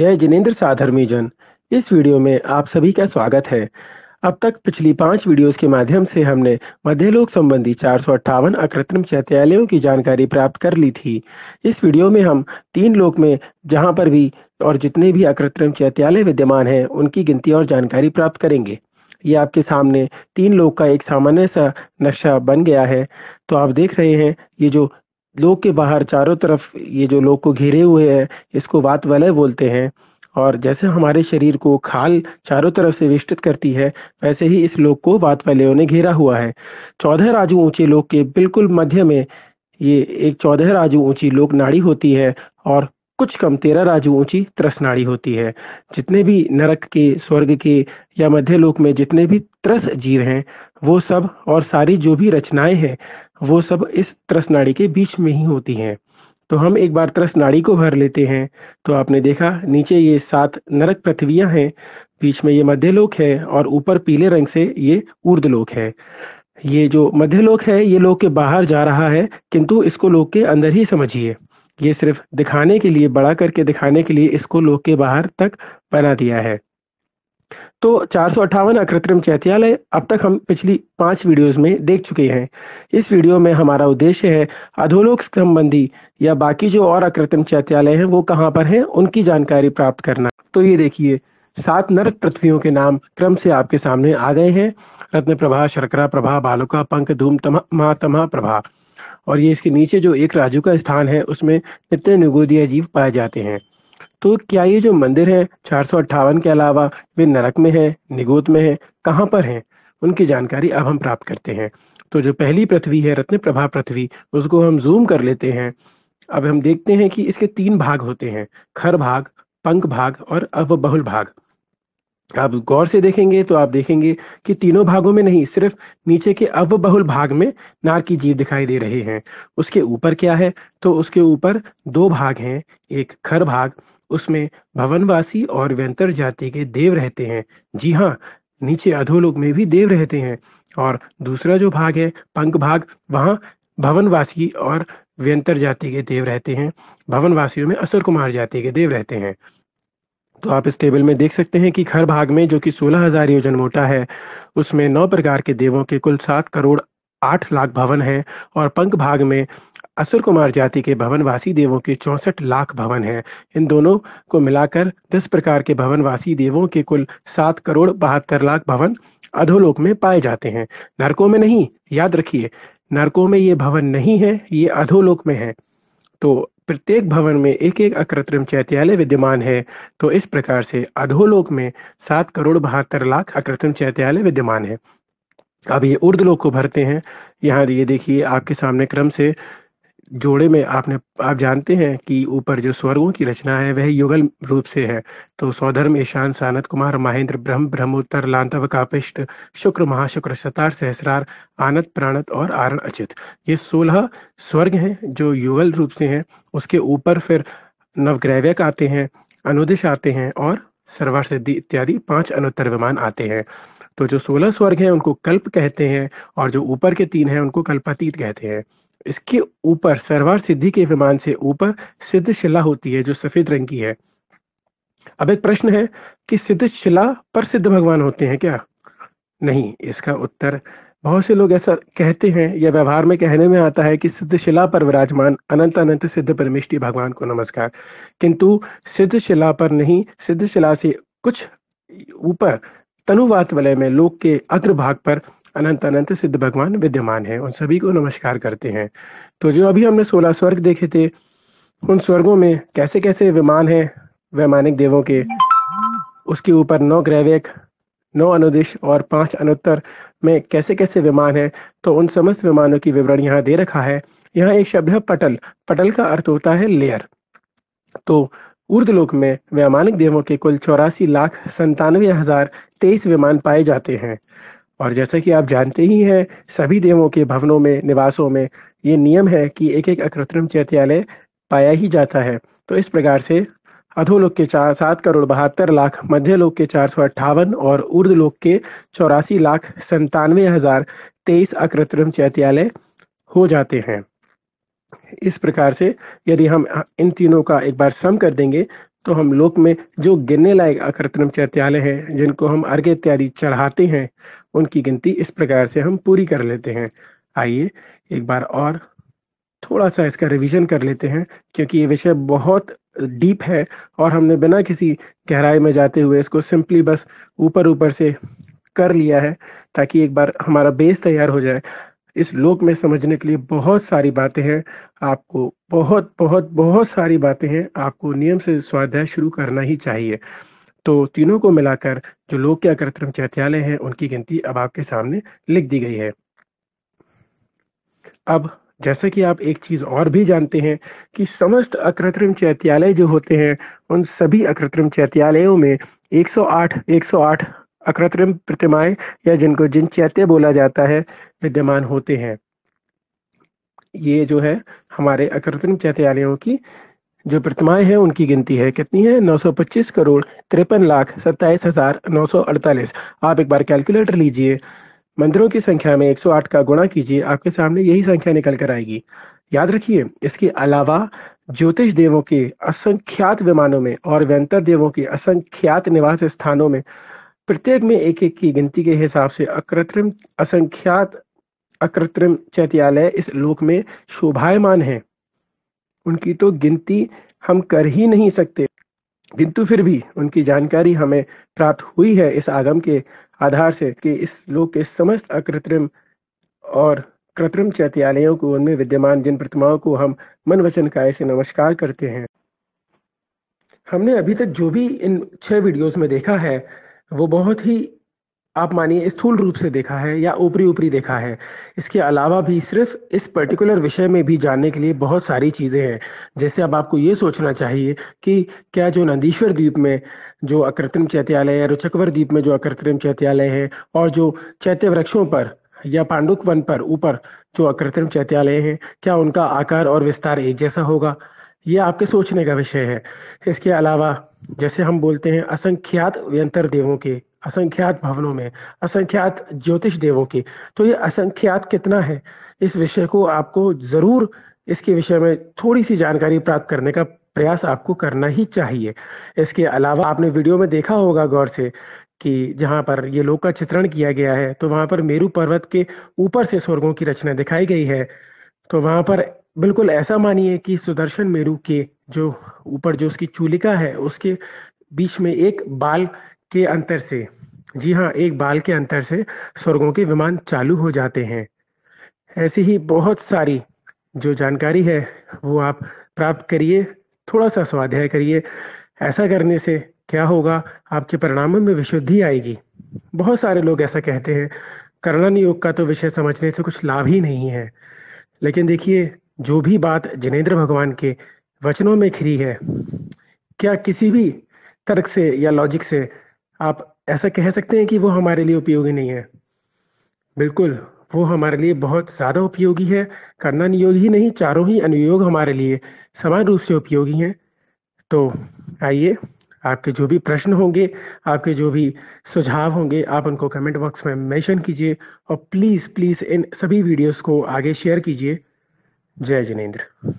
जय जिनेंद्र साधर्मी जन इस वीडियो में आप सभी का स्वागत है अब तक पिछली पांच वीडियोस के माध्यम से हमने मध्यलोक संबंधी चार सौ अट्ठावन अकृत्रिम चैत्यालयों की जानकारी प्राप्त कर ली थी इस वीडियो में हम तीन लोक में जहां पर भी और जितने भी अकृत्रिम चैत्यालय विद्यमान हैं उनकी गिनती और जानकारी प्राप्त करेंगे ये आपके सामने तीन लोक का एक सामान्य सा नक्शा बन गया है तो आप देख रहे हैं ये जो लोग के बाहर चारों तरफ ये जो लोग को घेरे हुए है इसको वात वलय बोलते हैं और जैसे हमारे शरीर को खाल चारों तरफ से विस्तृत करती है वैसे ही इस लोक को वात वलयों ने घेरा हुआ है चौदह राजू ऊंचे लोक के बिल्कुल मध्य में ये एक चौदह राजू ऊंची लोक नाड़ी होती है और कुछ कम तेरह राजू ऊंची त्रसनाड़ी होती है जितने भी नरक के स्वर्ग के या मध्य लोक में जितने भी त्रस जीव हैं वो सब और सारी जो भी रचनाएं हैं वो सब इस त्रसनाड़ी के बीच में ही होती हैं तो हम एक बार त्रस नाड़ी को भर लेते हैं तो आपने देखा नीचे ये सात नरक पृथ्वियां हैं बीच में ये मध्य लोक है और ऊपर पीले रंग से ये ऊर्द लोक है ये जो मध्य लोक है ये लोक के बाहर जा रहा है किंतु इसको लोक के अंदर ही समझिए ये सिर्फ दिखाने के लिए बड़ा करके दिखाने के लिए इसको लोक के बाहर तक बना दिया है तो चार सौ अट्ठावन अकृत्रिम चैत्यालय अब तक हम पिछली पांच वीडियोस में देख चुके हैं इस वीडियो में हमारा उद्देश्य है अधोलोक संबंधी या बाकी जो और अकृत्रिम चैत्यालय हैं वो कहाँ पर हैं उनकी जानकारी प्राप्त करना तो ये देखिए सात नरक पृथ्वियों के नाम क्रम से आपके सामने आ गए हैं रत्न प्रभा शर्करा प्रभा बालुका पंख धूम तमा महातमा प्रभा और ये इसके नीचे जो एक राजू का स्थान है उसमें नित्य निगोदीय जीव पाए जाते हैं तो क्या ये जो मंदिर है चार के अलावा वे नरक में है निगोद में है कहाँ पर है उनकी जानकारी अब हम प्राप्त करते हैं तो जो पहली पृथ्वी है रत्न प्रभा पृथ्वी उसको हम जूम कर लेते हैं अब हम देखते हैं कि इसके तीन भाग होते हैं खर भाग पंख भाग और अवबहुल भाग आप गौर से देखेंगे तो आप देखेंगे कि तीनों भागों में नहीं सिर्फ नीचे के अव बहुल भाग में नार की जीव दिखाई दे रहे हैं उसके ऊपर क्या है तो उसके ऊपर दो भाग हैं एक खर भाग उसमें भवनवासी और व्यंतर जाति के देव रहते हैं जी हाँ नीचे अधोलोक में भी देव रहते हैं और दूसरा जो भाग है पंख भाग वहाँ भवनवासी और व्यंतर जाति के देव रहते हैं भवनवासियों में असुर कुमार जाति के देव रहते हैं तो आप इस टेबल में देख सकते हैं कि हर भाग में जो कि सोलह हजार योजन मोटा है उसमें नौ प्रकार के देवों के कुल सात करोड़ आठ लाख भवन हैं और पंख भाग में असुर कुमार जाति के भवनवासी देवों के चौंसठ लाख भवन हैं इन दोनों को मिलाकर दस प्रकार के भवनवासी देवों के कुल सात करोड़ बहत्तर लाख भवन अधोलोक में पाए जाते हैं नरकों में नहीं याद रखिए नरकों में ये भवन नहीं है ये अधोलोक में है तो प्रत्येक भवन में एक एक अकृत्रिम चैत्यालय विद्यमान है तो इस प्रकार से अधोलोक में सात करोड़ बहत्तर लाख अकृत्रिम चैत्यालय विद्यमान है अब ये उर्द्व लोग को भरते हैं यहाँ ये देखिए आपके सामने क्रम से जोड़े में आपने आप जानते हैं कि ऊपर जो स्वर्गों की रचना है वह युगल रूप से है तो सौधर्म ईशान सानत कुमार महेंद्र ब्रह्म ब्रह्मोत्तर लांतव कापिष्ट शुक्र महाशुक्र सतार सहस्रार आनंद प्राणत और आरण अचित ये सोलह स्वर्ग हैं जो युगल रूप से हैं उसके ऊपर फिर नवग्रैवक आते हैं अनुदिश आते हैं और सर्वार सिद्धि इत्यादि पांच अनुत्तर विमान आते हैं तो जो सोलह स्वर्ग हैं उनको कल्प कहते हैं और जो ऊपर के तीन हैं उनको कल्पातीत कहते हैं इसके ऊपर सरवार सिद्धि के विमान से ऊपर सिद्ध शिला होती है जो सफेद रंग की है अब एक प्रश्न है कि सिद्ध शिला पर सिद्ध भगवान होते हैं क्या नहीं इसका उत्तर बहुत से लोग ऐसा कहते हैं या व्यवहार में कहने में आता है कि सिद्ध शिला पर विराजमान अनंत अनंत सिद्ध परमिष्टि भगवान को नमस्कार किंतु सिद्ध शिला पर नहीं सिद्ध शिला से कुछ ऊपर तनुवात वलय में लोक के अग्रभाग पर अनंत अनंत सिद्ध भगवान विद्यमान है उन सभी को नमस्कार करते हैं तो जो अभी हमने सोलह स्वर्ग देखे थे उन स्वर्गों में कैसे कैसे विमान है वैमानिक देवों के उसके ऊपर नौ ग्रैवेक नौ अनुदेश और पांच अनुत्तर में कैसे कैसे विमान है तो उन समस्त विमानों की विवरण यहाँ दे रखा है यहाँ एक शब्द है पटल पटल का अर्थ होता है लेयर तो उर्दलोक में वैमानिक देवों के कुल चौरासी लाख संतानवे हजार तेईस विमान पाए जाते हैं और जैसा कि आप जानते ही हैं सभी देवों के भवनों में निवासों में ये नियम है कि एक एक अकृत्रिम चैत्यालय पाया ही जाता है तो इस प्रकार से अधोलोक के चार सात करोड़ बहत्तर लाख मध्य लोक के चार सौ अट्ठावन और उर्द लोक के चौरासी लाख संतानवे हजार तेईस अकृत्रिम चैत्यालय हो जाते हैं इस प्रकार से यदि हम इन तीनों का एक बार सम कर देंगे तो हम लोक में जो गिनने लायक अकृत्रिम चैत्यालय हैं जिनको हम अर्घ्य इत्यादि चढ़ाते हैं उनकी गिनती इस प्रकार से हम पूरी कर लेते हैं आइए एक बार और थोड़ा सा इसका रिवीजन कर लेते हैं क्योंकि ये विषय बहुत डीप है और हमने बिना किसी गहराई में जाते हुए इसको सिंपली बस ऊपर ऊपर से कर लिया है ताकि एक बार हमारा बेस तैयार हो जाए इस लोक में समझने के लिए बहुत सारी बातें हैं आपको बहुत बहुत बहुत सारी बातें हैं आपको नियम से स्वाध्याय शुरू करना ही चाहिए तो तीनों को मिलाकर जो लोक के कृत्रिम चैत्यालय हैं उनकी गिनती अब आपके सामने लिख दी गई है अब जैसा कि आप एक चीज और भी जानते हैं कि समस्त अकृत्रिम चैत्यालय जो होते हैं उन सभी अकृत्रिम चैत्यालयों में 108 108 अकृत्रिम प्रतिमाएं या जिनको जिन चैत्य बोला जाता है विद्यमान होते हैं ये जो है हमारे अकृत्रिम चैत्यालयों की जो प्रतिमाएं हैं उनकी गिनती है कितनी है 925 करोड़ तिरपन लाख सत्ताईस हजार नौ सौ अड़तालीस आप एक बार कैलकुलेटर लीजिए मंदिरों की संख्या में 108 का गुणा कीजिए आपके सामने यही संख्या निकल कर आएगी याद रखिए इसके अलावा ज्योतिष देवों के असंख्यात विमानों में और व्यंतर देवों के असंख्यात निवास स्थानों में प्रत्येक में एक एक की गिनती के हिसाब से अकृत्रिम असंख्यात अकृत्रिम चैत्यालय इस लोक में शोभायमान है उनकी तो गिनती हम कर ही नहीं सकते किंतु फिर भी उनकी जानकारी हमें प्राप्त हुई है इस आगम के आधार से कि इस लोक के समस्त अकृत्रिम और कृत्रिम चैत्यालयों को उनमें विद्यमान जिन प्रतिमाओं को हम मन वचन काय से नमस्कार करते हैं हमने अभी तक जो भी इन छह वीडियोस में देखा है वो बहुत ही आप मानिए स्थूल रूप से देखा है या ऊपरी ऊपरी देखा है इसके अलावा भी सिर्फ इस पर्टिकुलर विषय में भी जानने के लिए बहुत सारी चीज़ें हैं जैसे अब आपको ये सोचना चाहिए कि क्या जो नंदीश्वर द्वीप में जो अकृत्रिम चैत्यालय या रुचकवर द्वीप में जो अकृत्रिम चैत्यालय है और जो चैत्य वृक्षों पर या पांडुक वन पर ऊपर जो अकृत्रिम चैत्यालय हैं क्या उनका आकार और विस्तार एक जैसा होगा ये आपके सोचने का विषय है इसके अलावा जैसे हम बोलते हैं असंख्यात व्यंतर देवों के असंख्यात भवनों में असंख्यात ज्योतिष देवों के तो ये असंख्यात कितना है इस विषय को आपको जरूर इसके विषय में थोड़ी सी जानकारी प्राप्त करने का प्रयास आपको करना ही चाहिए इसके अलावा आपने वीडियो में देखा होगा गौर से कि जहाँ पर ये लोक का चित्रण किया गया है तो वहाँ पर मेरू पर्वत के ऊपर से स्वर्गों की रचना दिखाई गई है तो वहां पर बिल्कुल ऐसा मानिए कि सुदर्शन मेरु के जो ऊपर जो उसकी चूलिका है उसके बीच में एक बाल के अंतर से जी हाँ एक बाल के अंतर से स्वर्गों के विमान चालू हो जाते हैं ऐसी ही बहुत सारी जो जानकारी है वो आप प्राप्त करिए थोड़ा सा स्वाध्याय करिए ऐसा करने से क्या होगा आपके परिणामों में विशुद्धि आएगी बहुत सारे लोग ऐसा कहते हैं कर्णन योग का तो विषय समझने से कुछ लाभ ही नहीं है लेकिन देखिए जो भी बात जिनेन्द्र भगवान के वचनों में खिरी है क्या किसी भी तर्क से या लॉजिक से आप ऐसा कह सकते हैं कि वो हमारे लिए उपयोगी नहीं है बिल्कुल वो हमारे लिए बहुत ज़्यादा उपयोगी है करना नियोग ही नहीं चारों ही अनुयोग हमारे लिए समान रूप से उपयोगी हैं तो आइए आपके जो भी प्रश्न होंगे आपके जो भी सुझाव होंगे आप उनको कमेंट बॉक्स में मेंशन कीजिए और प्लीज़ प्लीज़ इन सभी वीडियोस को आगे शेयर कीजिए जय जिनेंद्र